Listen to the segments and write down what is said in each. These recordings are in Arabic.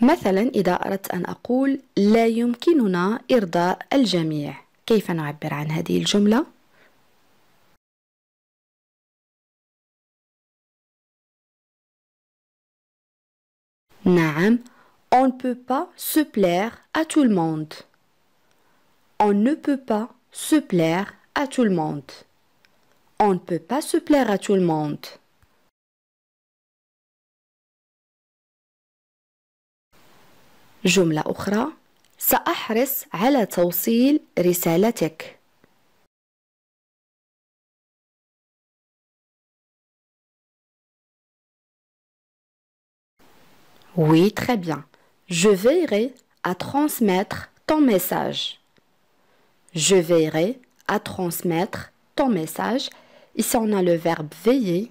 مثلا إذا أردت أن أقول لا يمكننا إرضاء الجميع كيف نعبر عن هذه الجملة؟ نعم On ne peut pas se plaire à tout le monde. On ne peut pas se plaire à tout le monde. On ne peut pas se plaire à tout le monde. جملة أخرى سأحرص على توصيل رسالتك Oui, très bien. Je veillerai à transmettre ton message. Je veillerai à transmettre ton message. Ici, on a le verbe veiller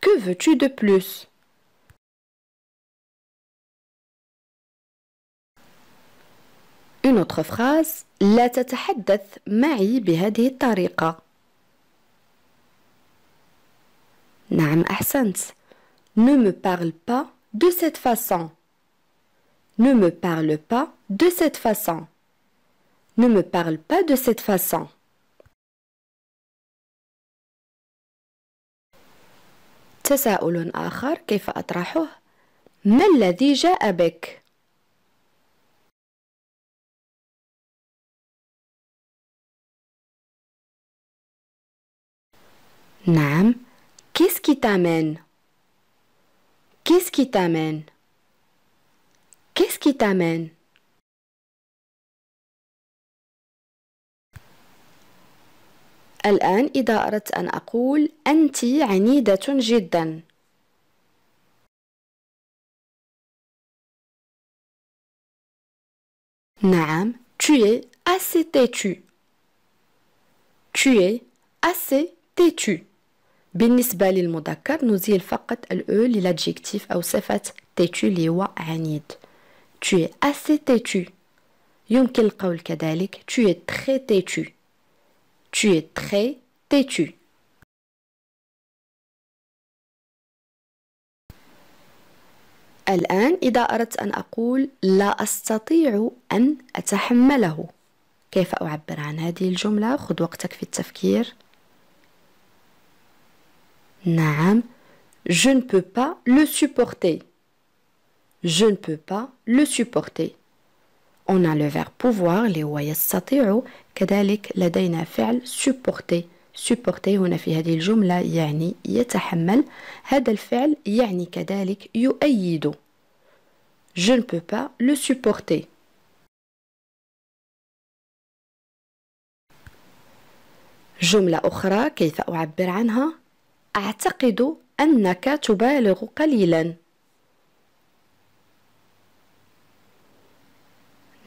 Que veux-tu de plus Une autre phrase la تتحدث معي بهذه الطريقة نعم أحسنت Ne me parle pas de cette façon Ne me parle pas de cette façon Ne me parle pas de cette façon تساؤل آخر كيف أطرحه ما الذي جاء بك؟ نعم كيس كي تامن كيس كي تامن كيس كي تامن الآن إذا أردت أن أقول أنت عنيدة جدا نعم tu es assez têtu tu es assez têtu بالنسبة للمذكر نزيل فقط الأو للأدجيكتيف أو صفة تيتو اللي هو عنيد tu es assez têtu يمكن القول كذلك tu es très têtu Tu es très têtu. الآن إذا أردت أن أقول لا أستطيع أن أتحمله كيف أعبر عن هذه الجملة؟ خذ وقتك في التفكير نعم Je ne peux pas le supporter. Je ne peux pas le supporter. On a le verbe pouvoir اللي هو يستطيع كذلك لدينا فعل supporter supporter هنا في هذه الجملة يعني يتحمل هذا الفعل يعني كذلك يؤيد je ne peux pas le supporter جملة أخرى كيف أعبر عنها أعتقد أنك تبالغ قليلا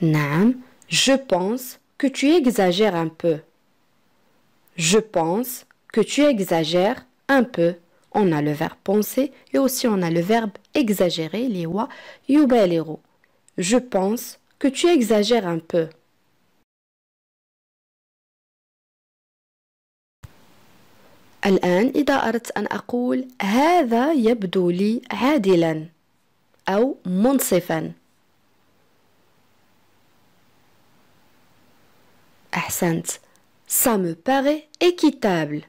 نعم je pense que tu exagères un peu. Je pense que tu exagères un peu. On a le verbe penser et aussi on a le verbe exagérer, les Je pense que tu exagères un peu. الآن إذا أردت أن أقول هذا يبدو لي أو أحسنت. Ça me paraît équitable.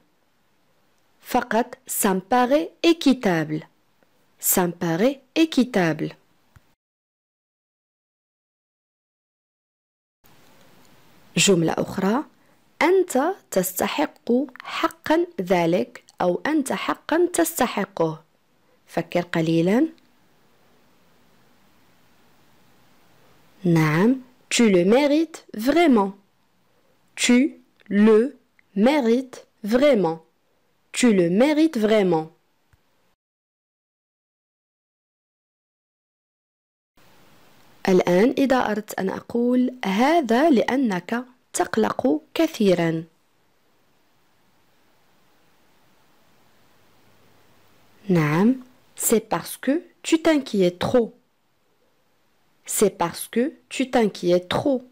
فقط ça me paraît équitable. Ça me paraît équitable. جملة أخرى أنت تستحق حقا ذلك أو أنت حقا تستحقه فكر قليلا نعم tu le mérites vraiment Tu le mérites vraiment. Tu le mérites vraiment. الآن c'est parce que tu t'inquiètes trop c'est parce que tu t'inquiètes trop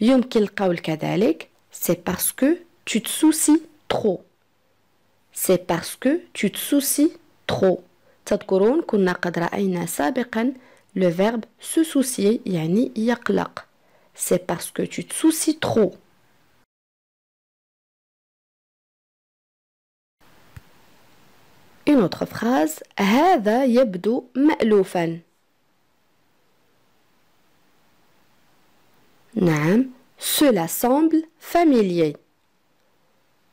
يمكن القول كذلك c'est parce que tu te soucies trop c'est parce que tu te soucies trop تذكرون كنا قد رأينا سابقا le verbe se soucier يعني يقلق c'est parce que tu te soucies trop Une autre phrase هذا يبدو مألوفا نعم cela semble familier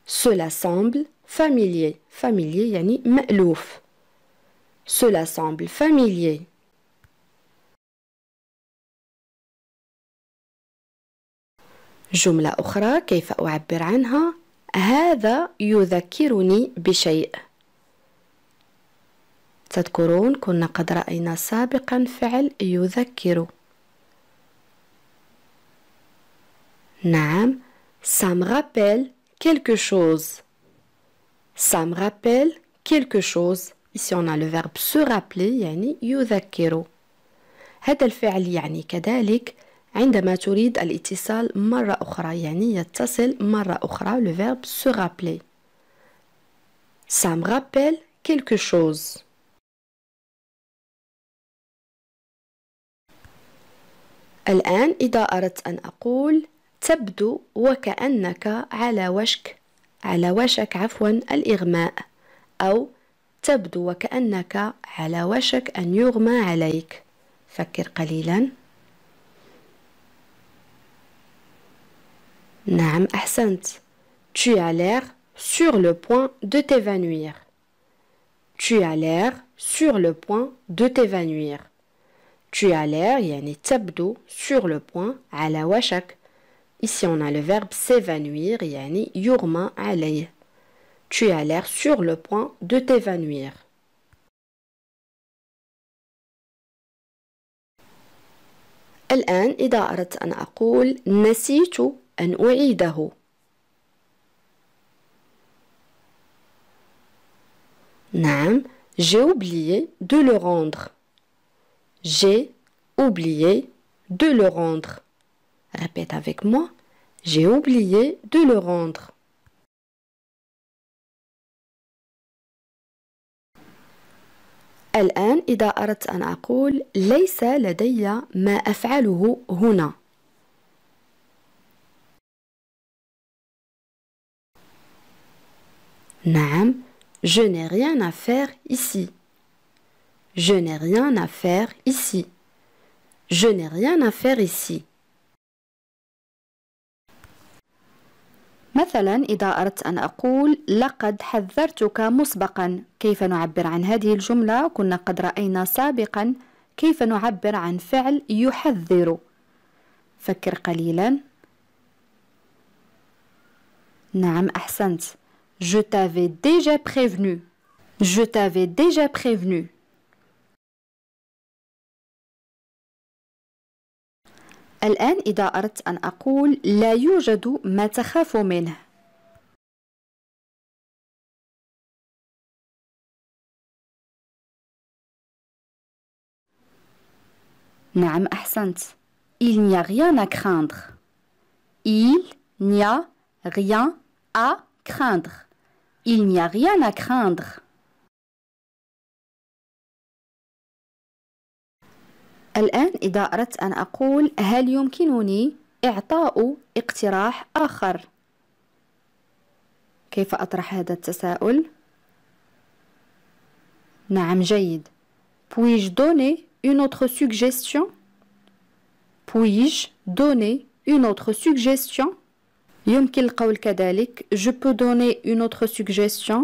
cela semble familier familier يعني مألوف cela semble familier جملة أخرى كيف أعبر عنها هذا يذكرني بشيء تذكرون كنا قد رأينا سابقا فعل يذكر نعم ça me rappelle quelque chose ça me rappelle quelque chose ici on a le verbe se rappeler يعني يذكر هذا الفعل يعني كذلك عندما تريد الاتصال مرة أخرى يعني يتصل مرة أخرى le verbe se rappeler ça me rappelle quelque chose الآن إذا أردت أن أقول تبدو وكأنك على وشك على وشك عفوا الإغماء أو تبدو وكأنك على وشك أن يغمى عليك فكر قليلا نعم أحسنت Tu as l'air sur le point de t'évanouir. Tu as l'air sur le point de t'évanouir. Tu as l'air يعني تبدو sur le point على وشك Ici, on a le verbe s'évanouir, yani yurma alayh. Tu as l'air sur le point de t'évanouir. الآن إذا أردت أن أقول j'ai oublié de le rendre j'ai oublié de le rendre Répète avec moi. J'ai oublié de le rendre. je n'ai rien à faire ici je n'ai rien à faire ici je n'ai rien à faire ici مثلا إذا أردت أن أقول لقد حذرتك مسبقا كيف نعبر عن هذه الجملة كنا قد رأينا سابقا كيف نعبر عن فعل يحذر فكر قليلا نعم أحسنت Je t'avais déjà prévenu. Je t'avais déjà prévenu. الآن إذا أردت أن أقول لا يوجد ما تخاف منه نعم أحسنت Il n'y a rien à craindre. Il n'y a rien à craindre. Il n'y a rien à craindre. الآن إذا أردت أن أقول هل يمكنني إعطاء اقتراح آخر؟ كيف أطرح هذا التساؤل؟ نعم جيد Puis-je donner une autre suggestion Puis-je donner une autre suggestion يمكن القول كذلك Je peux donner une autre suggestion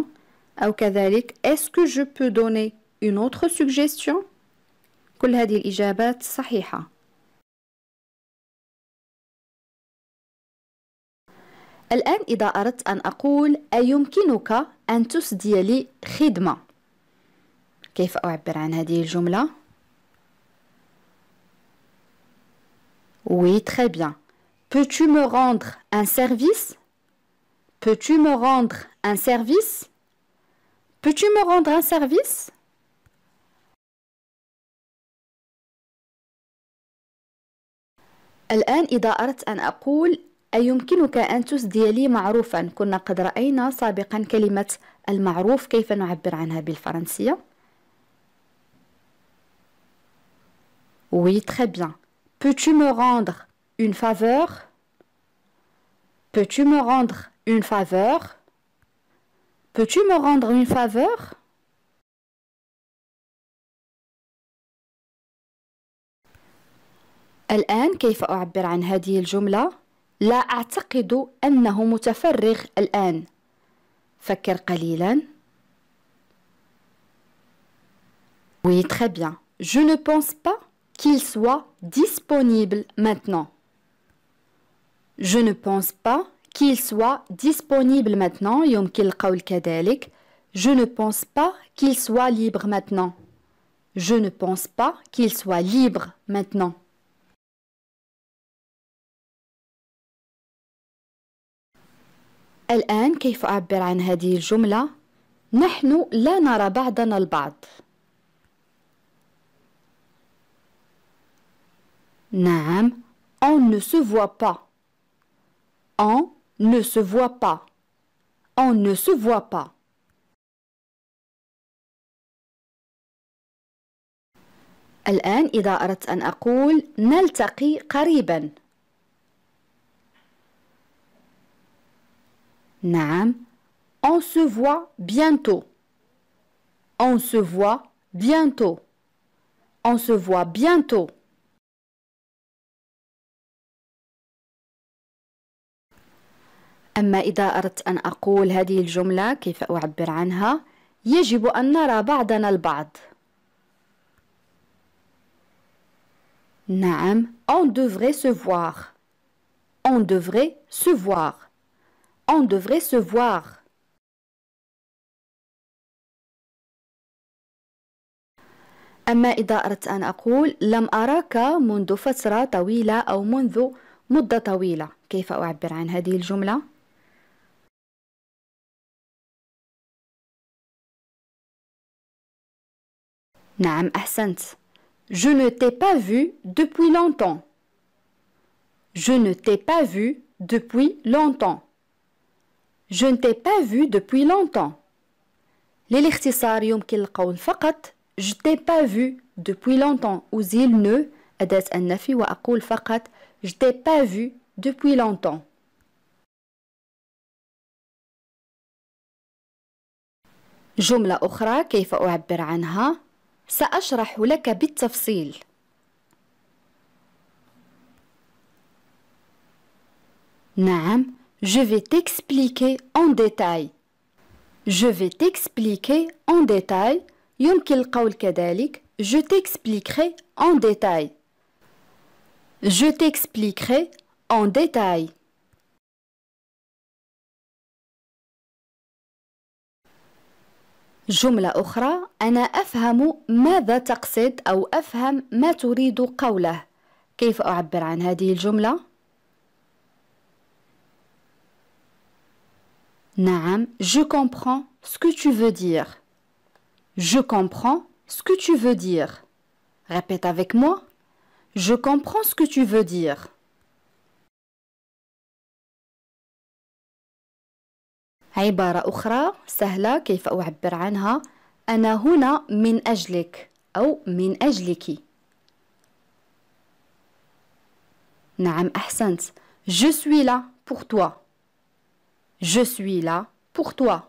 أو كذلك Est-ce que je peux donner une autre suggestion كل هذه الإجابات صحيحة الآن إذا أردت أن أقول أيمكنك أن تسدي لي خدمة كيف أعبر عن هذه الجملة؟ Oui, très bien. Peux-tu me rendre un service? Peux-tu me rendre un service? Peux-tu me rendre un service? الآن إذا أردت أن أقول أيمكنك أن تسدي لي معروفا كنا قد رأينا سابقا كلمة المعروف كيف نعبر عنها بالفرنسية Oui, très bien. Peux-tu me rendre une faveur Peux-tu me rendre une faveur Peux-tu me rendre une faveur الآن كيف أعبر عن هذه الجملة؟ لا أعتقد أنه متفرغ الآن فكر قليلا Oui, très bien. Je ne pense pas qu'il soit disponible maintenant. Je ne pense pas qu'il soit disponible maintenant. Je ne pense pas qu'il soit libre maintenant. Je ne pense pas qu'il soit libre maintenant. كيف عن هذه on ne se voit pas. On ne se voit pas. On ne se voit pas. الآن إذا أردت أن أقول نلتقي قريبا نعم On se voit bientôt On se voit bientôt On se voit bientôt أما إذا أردت أن أقول هذه الجملة كيف أعبر عنها يجب أن نرى بعضنا البعض نعم on devrait se voir on devrait se voir on devrait se voir أما إذا أردت أن أقول لم أراك منذ فترة طويلة أو منذ مدة طويلة كيف أعبر عن هذه الجملة؟ نعم أحسنت Je ne t'ai pas vu depuis longtemps. Je ne t'ai pas vu depuis longtemps. Je ne t'ai pas vu depuis longtemps. للاختصار يمكن القول فقط je t'ai pas vu depuis longtemps أزيل ne أداة النفي je t'ai pas vu depuis longtemps. جملة أخرى كيف عنها سأشرح لك بالتفصيل نعم je vais t'expliquer en détail je vais t'expliquer en détail يمكن القول كذلك je t'expliquerai en détail je t'expliquerai en détail جملة أخرى أنا أفهم ماذا تقصد أو أفهم ما تريد قوله كيف أعبر عن هذه الجملة؟ نعم je comprends ce que tu veux dire Je comprends ce que tu veux dire Répète avec moi Je comprends ce que tu veux dire عبارة أخرى سهلة كيف أعبر عنها أنا هنا من أجلك أو من أجلك نعم أحسنت Je suis là pour toi Je suis là pour toi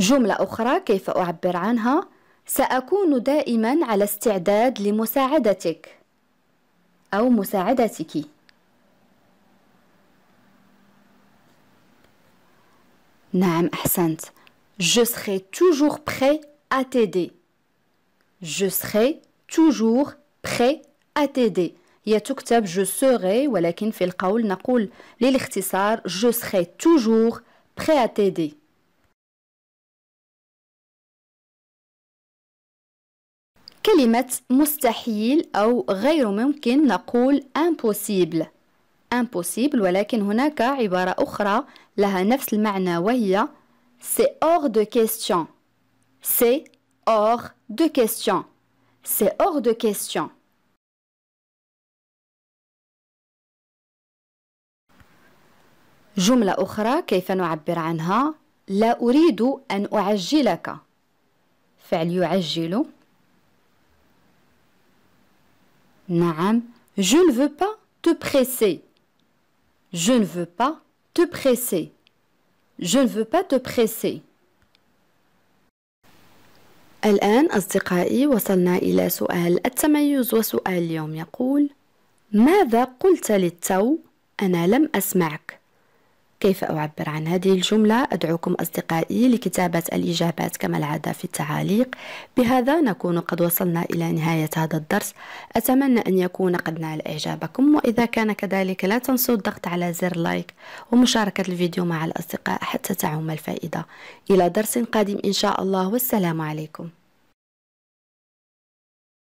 جملة أخرى كيف أعبر عنها سأكون دائما على استعداد لمساعدتك أو مساعدتك نعم أحسنت Je serai toujours prêt à t'aider. Je serai toujours prêt à t'aider. تكتب je serai ولكن في القول نقول للاختصار je serai toujours prêt à t'aider. كلمة مستحيل أو غير ممكن نقول impossible impossible ولكن هناك عبارة أخرى لها نفس المعنى وهي c'est hors de question c'est hors de question c'est hors de question جملة أخرى كيف نعبر عنها لا أريد أن أعجلك فعل يعجل نعم je ne veux pas te presser je ne veux pas te presser. Je ne veux pas te presser. الآن أصدقائي وصلنا إلى سؤال التميز وسؤال اليوم يقول ماذا قلت للتو؟ أنا لم أسمعك كيف أعبر عن هذه الجملة؟ أدعوكم أصدقائي لكتابة الإجابات كما العادة في التعاليق بهذا نكون قد وصلنا إلى نهاية هذا الدرس أتمنى أن يكون قد نال إعجابكم وإذا كان كذلك لا تنسوا الضغط على زر لايك ومشاركة الفيديو مع الأصدقاء حتى تعم الفائدة إلى درس قادم إن شاء الله والسلام عليكم